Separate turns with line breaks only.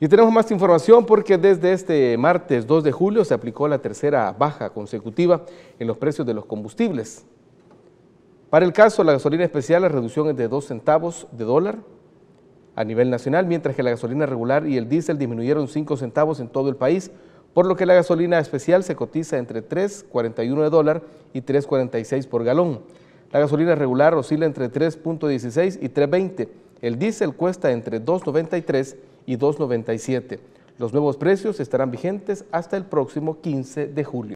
Y tenemos más información porque desde este martes 2 de julio se aplicó la tercera baja consecutiva en los precios de los combustibles. Para el caso, de la gasolina especial, la reducción es de 2 centavos de dólar a nivel nacional, mientras que la gasolina regular y el diésel disminuyeron 5 centavos en todo el país, por lo que la gasolina especial se cotiza entre 3.41 de dólar y 3.46 por galón. La gasolina regular oscila entre 3.16 y 3.20. El diésel cuesta entre 2.93 y y 2.97. Los nuevos precios estarán vigentes hasta el próximo 15 de julio.